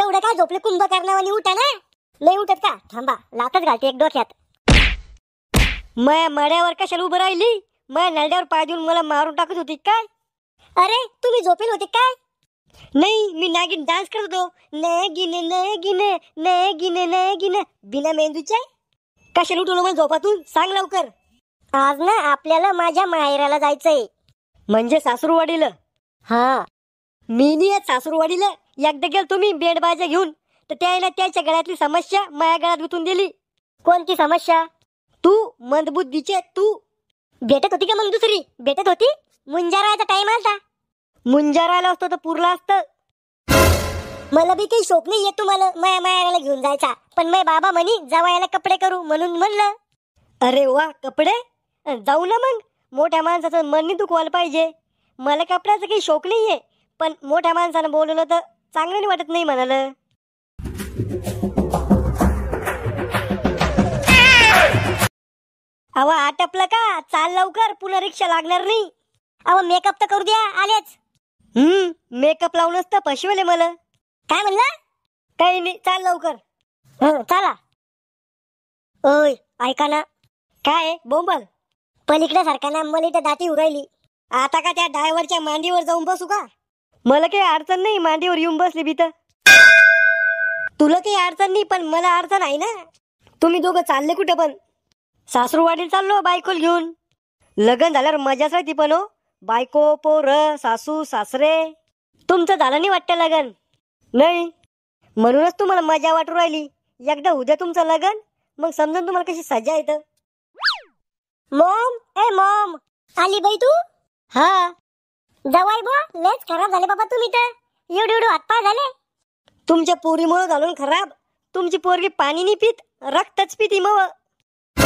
एवढं काय झोपले कुंभकर्णावानी उठा ना नाही उठत का थांबा लातच घालते एक डोक्यात मय मड्यावर कशाला उभं राहिली मय नळड्यावर पाय देऊन मला मारून टाकत होती काय अरे तुम्ही झोपेल होते काय नाही मी नागिन डान्स करत होतो न गिन न गिन बिना मेंदूचे कशाला उठवलं मग झोपातून सांग लवकर आज ना आपल्याला माझ्या माहेराला जायचंय म्हणजे सासूरवाडीला हा मी नाही सासूरवाडीला एकदा गेल तुम्ही बेडबाजा घेऊन तर त्याने त्याच्या गळ्यातली समस्या माया गळ्यात गुंतून दिली कोणती समस्या तू मंदबुद्धीचे तू भेटत होती का मग दुसरी भेटत होती मुंजारायचा टाइम आलता मुंजारायला असतो तर पुरला असतं मला बी काही शोक नाही येतो तुम्हाला माया मायाला घेऊन जायचा पण मै बाबा म्हणी जावायला कपडे करू म्हणून म्हणलं अरे वा कपडे जाऊ ना मग मोठ्या माणसाचं मन नाही दुखवायला पाहिजे मला कपड्याचं काही शोक नाहीये पण मोठ्या माणसानं बोलवलं तर चांगलं नाही वाटत नाही म्हणाल अव आटपलं का चाल लवकर पुन्हा रिक्षा लागणार नाही अव मेकअप तर करू द्या आलेच हम्म मेकअप लावूनच तर पशवले मला काय म्हणलं काही नाही चाल लवकर हं, चला ओय ऐका ना काय बोंबल पलीकडे सारखा ना मला इथं दाटी उगायली आता का त्या ड्रायव्हरच्या मांडीवर जाऊन बसू का मला काही अडचण नाही मांडीवर येऊन बसली भीत तुला काही अडचण नाही पण मला अडचण आहे ना तुम्ही दोघं चालले कुठं पण सासूरवाडीला चाललो बायकोल घेऊन लग्न झाल्यावर मजाच राहते पण हो बायको पोर सासू सासरे तुमचं झालं नाही वाटतं लग्न नाही म्हणूनच तुम्हाला मजा वाटू राहिली एकदा उद्या तुमचं लगन मग समजून तुम्हाला कशी सजा येत मॉम ए मॉम आली बाई तू हा जवाई बुवा लयच खराब झाले बाबा तुम्ही तर एवढे एवढे हातपाय झाले तुमच्या पोरीमुळं घालून खराब तुमची पोरगी पाणी नाही पित रक्तच पिती मग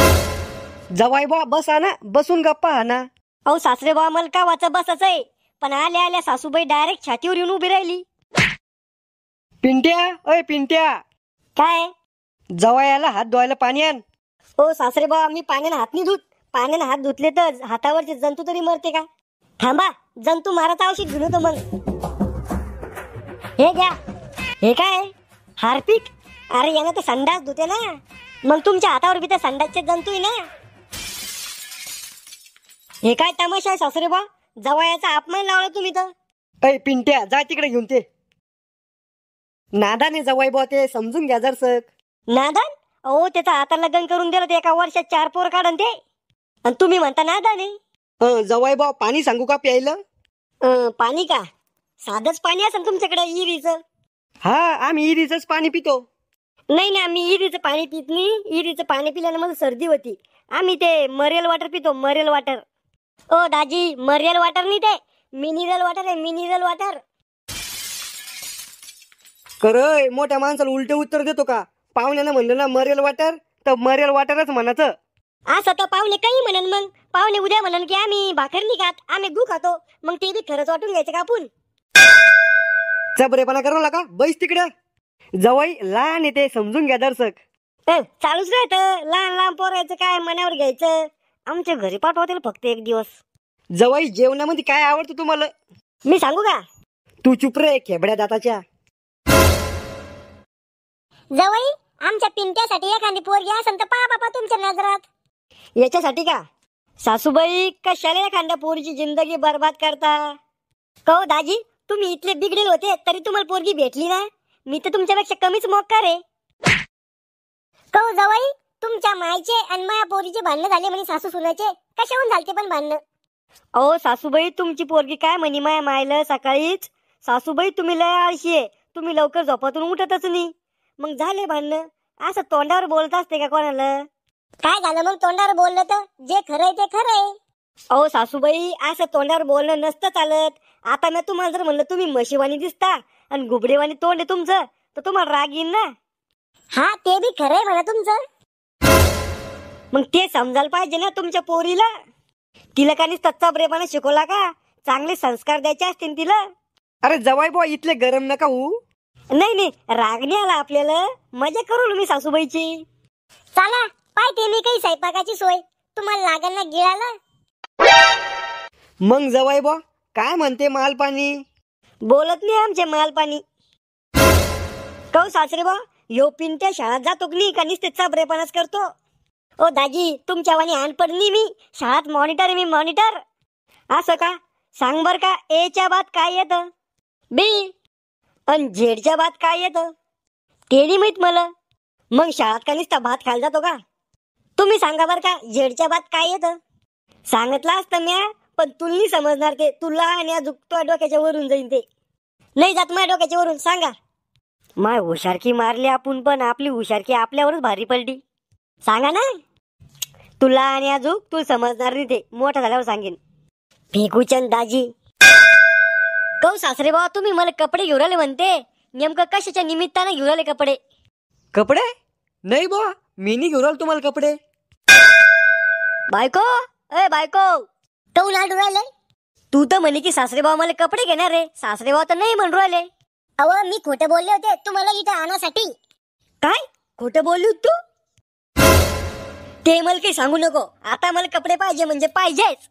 जवाई बा बस आना बसून गप्पा आना अहो सासरे बा मला का वाचा बसाच आहे पण आल्या आल्या सासूबाई डायरेक्ट छातीवर येऊन उभी राहिली पिंट्या अय पिंट्या काय जवायाला हात धुवायला पाणी आण ओ सासरे बा मी पाण्यानं हात नाही धुत पाण्यानं हात धुतले तर हातावरचे जंतू तरी मरते का थांबा जंतू मारत औषध घेऊन येतो मग हे घ्या हे काय हार्पिक अरे यांना ते संडास धुते ना मग तुमच्या हातावर बी ते संडासचे जंतू आहे ना हे काय तमाशा आहे सासरे बा याचा अपमान लावला तुम्ही तर ऐ पिंट्या जा तिकडे घेऊन ते नादाने जवाई बुवा ते समजून घ्या जर सक नादान ओ त्याचा आता लग्न करून दिलं ते एका वर्षात चार पोर काढन ते आणि तुम्ही म्हणता नादान जवाई भाऊ पाणी सांगू का प्यायला पाणी का साधंच पाणी असेल तुमच्याकडे इरीच हा आम्ही इरीचंच पाणी पितो नाही नाही आम्ही इरीचं पाणी पित नाही इरीचं पाणी पिल्यानं मला सर्दी होती आम्ही ते मरेल वॉटर पितो मरेल वॉटर ओ दाजी मरेल वॉटर नाही ते मिनिरल वॉटर आहे मिनिरल वॉटर करय मोठ्या माणसाला उलट उत्तर देतो का पाहुण्यानं म्हणलं ना मरेल वॉटर तर मरेल वॉटरच म्हणाचं असं तर पावले काही म्हणन मग पाहुणे उद्या म्हणन की आम्ही भाकर नाही खात आम्ही गु खातो मग ते बी खरंच वाटून घ्यायचं का आपण चबरेपणा करू नका बैस तिकडे जवळ लहान येते समजून घ्या दर्शक चालूच राहत लहान लहान पोरायचं काय मनावर घ्यायचं आमच्या घरी पाठवतील फक्त एक दिवस जवळ जेवणामध्ये काय आवडतं तुम्हाला मी सांगू का तू चुप रे खेबड्या दाताच्या जवळ आमच्या पिंट्यासाठी एखादी पोरगी असेल तर पहा बापा तुमच्या नजरात याच्यासाठी का सासूबाई कशाला खांदा पोरीची जिंदगी बर्बाद करता कहो दाजी तुम्ही इथले बिघडेल होते तरी तुम्हाला पोरगी भेटली ना मी तर तुमच्यापेक्षा कमीच मोकार आहे कहो जवाई तुमच्या मायचे आणि माया पोरीचे भांडणं झाले म्हणे सासू सुनाचे कशाहून झालते पण भांडणं अहो सासूबाई तुमची पोरगी काय म्हणे माया मायला सकाळीच सासूबाई तुम्ही लय आळशी आहे तुम्ही लवकर झोपातून उठतच नाही मग झाले भांडणं असं तोंडावर बोलत असते का कोणाला काय झालं मग तोंडावर बोललं तर जे खरंय ते खरंय अहो सासूबाई असं तोंडावर बोलणं नसतं चालत आता मी तुम्हाला जर म्हणलं तुम्ही मशीवाणी दिसता आणि घुबडेवाणी तोंड आहे तुमचं तर तुम्हाला राग येईल ना हा ते बी खरंय म्हणा तुमचं मग ते समजायला पाहिजे ना तुमच्या पोरीला तिला काही नाही शिकवला का चांगले संस्कार द्यायचे असतील तिला अरे जवाई बो इथले गरम नका होऊ नाही नाही राग नाही आला आपल्याला मजा करू मी सासूबाईची चला पाहते मी काही स्वयंपाकाची सोय तुम्हाला लागल ना गिळाला मग जवाय बा काय म्हणते पाणी बोलत नाही आमचे मालपाणी कौ सासरे बा यो पिंट्या शाळेत जातो की नाही का नुसते ब्रेपणास करतो ओ दाजी तुमच्या वाणी अनपड मी शाळात मॉनिटर मी मॉनिटर असं का सांग बर का एच्या बात काय येत बी अन झेडच्या बात काय येत ते माहित मला मग शाळात का भात खायला जातो का तुम्ही सांगा बरं का झेडच्या बात काय येत सांगितलं असतं म्या पण तुलनी समजणार ते तुला आणि अजून तो डोक्याच्या वरून जाईन ते नाही जात माझ्या डोक्याच्या वरून सांगा माय हुशारकी मारली आपण पण आपली हुशारकी आपल्यावरच भारी पडली सांगा ना तुला आणि आजूक तू समजणार नाही ते मोठा झाल्यावर सांगेन भिकूचंद दाजी कौ सासरे बाबा तुम्ही मला कपडे घेऊन आले म्हणते नेमकं कशाच्या निमित्तानं घेऊन आले कपडे कपडे नाही बा मी नाही घेऊन आलो तुम्हाला कपडे बायको ए बायको तो लाडू राहिले तू तर म्हणे की सासरेबाव मला कपडे घेणार रे सासरेबाव तर नाही म्हणू राहिले अव मी खोटं बोलले होते मला इथे आणण्यासाठी काय खोट बोलली तू ते मला काही सांगू नको आता मला कपडे पाहिजे म्हणजे पाहिजेच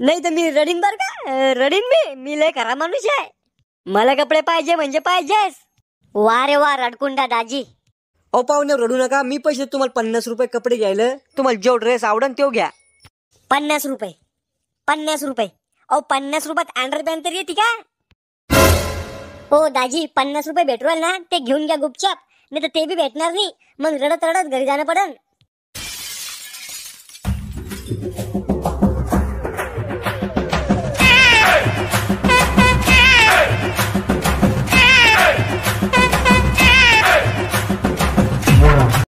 नाही तर मी रडीन बर का रडीन मी मी लय खरा माणूस आहे मला कपडे पाहिजे म्हणजे पाहिजेच वा रे वा रडकुंडा दाजी अहो पाहुणे रडू नका मी पैसे तुम्हाला पन्नास रुपये कपडे घ्यायला तुम्हाला जो ड्रेस आवडन तो घ्या पन्नास रुपये पन्नास रुपये अहो पन्नास रुपयात अँड्रॉइड पॅन तरी येते का हो दाजी पन्नास रुपये भेटवाल ना ते घेऊन घ्या गुपचाप नाही तर ते बी भेटणार नाही मग रडत रडत घरी जाणं पडन